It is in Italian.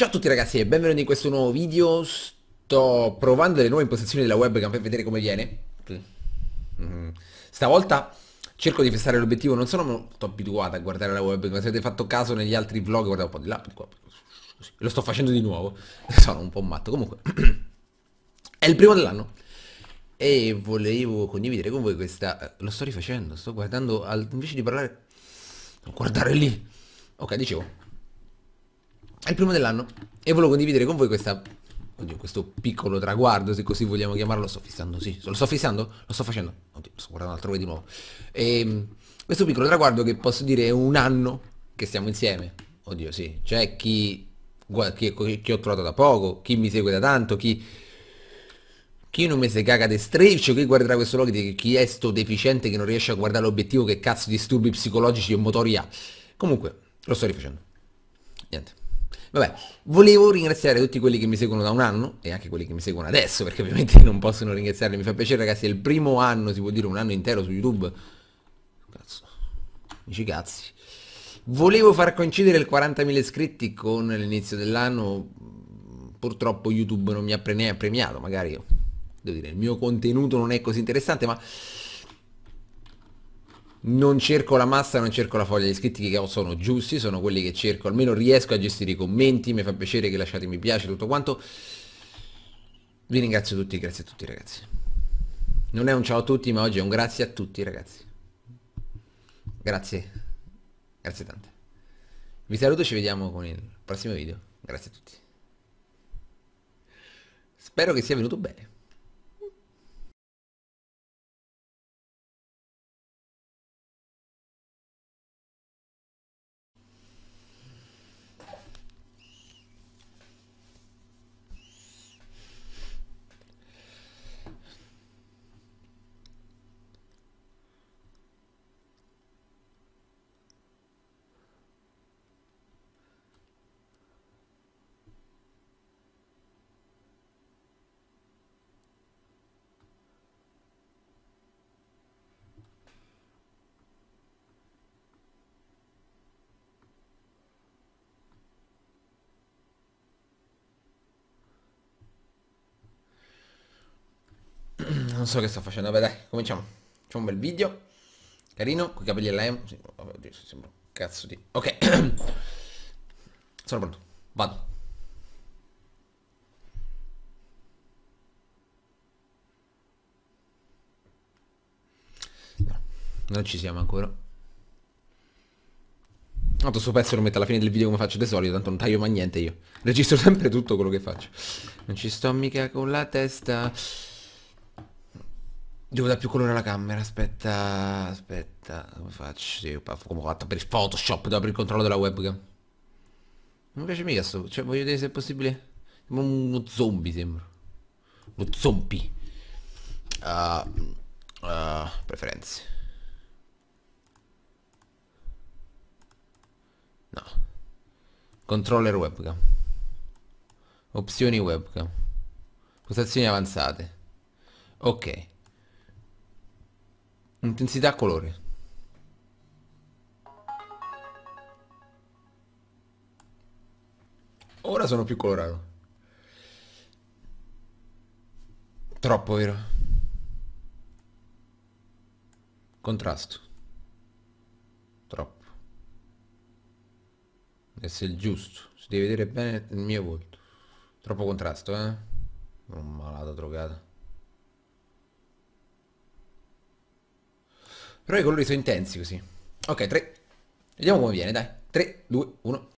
Ciao a tutti ragazzi e benvenuti in questo nuovo video Sto provando le nuove impostazioni della webcam per vedere come viene mm-hmm. Stavolta cerco di fissare l'obiettivo Non sono molto abituato a guardare la webcam Se avete fatto caso negli altri vlog guardavo un po' di là di qua, Lo sto facendo di nuovo Sono un po' matto Comunque È il primo dell'anno E volevo condividere con voi questa eh, Lo sto rifacendo Sto guardando al... Invece di parlare Guardare lì Ok dicevo è il primo dell'anno e volevo condividere con voi questa, oddio, questo piccolo traguardo, se così vogliamo chiamarlo, sto fissando, sì, lo sto fissando? Lo sto facendo, oddio, sto guardando altrove di nuovo. E, ehm, questo piccolo traguardo che posso dire è un anno che stiamo insieme, oddio sì, c'è cioè, chi, chi, chi ho trovato da poco, chi mi segue da tanto, chi chi non mi se caga de streccio, chi guarderà questo log chi è sto deficiente che non riesce a guardare l'obiettivo, che cazzo disturbi psicologici e motori ha. Comunque, lo sto rifacendo. Niente. Vabbè, volevo ringraziare tutti quelli che mi seguono da un anno e anche quelli che mi seguono adesso, perché ovviamente non possono ringraziarli. Mi fa piacere ragazzi, è il primo anno, si può dire un anno intero su YouTube. Cazzo, amici cazzi. Volevo far coincidere il 40.000 iscritti con l'inizio dell'anno, purtroppo YouTube non mi ha premiato, magari devo dire, il mio contenuto non è così interessante, ma non cerco la massa, non cerco la foglia, di iscritti che sono giusti, sono quelli che cerco, almeno riesco a gestire i commenti, mi fa piacere che lasciate mi piace, tutto quanto. Vi ringrazio tutti, grazie a tutti ragazzi. Non è un ciao a tutti, ma oggi è un grazie a tutti ragazzi. Grazie, grazie tante. Vi saluto, ci vediamo con il prossimo video. Grazie a tutti. Spero che sia venuto bene. non so che sto facendo, vabbè dai, cominciamo. C'è un bel video. Carino, con i capelli alla emo. Sì, oddio, sembra un cazzo di... Ok. Sono pronto. Vado. No, non ci siamo ancora. Tanto sto pezzo lo metto alla fine del video come faccio di solito, tanto non taglio mai niente io. Registro sempre tutto quello che faccio. Non ci sto mica con la testa. Devo dare più colore alla camera, aspetta, aspetta, come faccio? Sì, come ho fatto per il Photoshop, devo aprire il controllo della webcam. Non mi piace mica sto, cioè voglio vedere se è possibile. Sembra uno zombie sembra. Uno zombie. Uh, uh, preferenze. No. Controller webcam. Opzioni webcam. Postazioni avanzate. Ok. Intensità colore. Ora sono più colorato. Troppo, vero? Contrasto. Troppo. Deve essere il giusto. Si deve vedere bene il mio volto. Troppo contrasto, eh? Un malato drogato. Però i colori sono intensi così. Ok, 3. Vediamo come viene, dai. 3, 2, 1.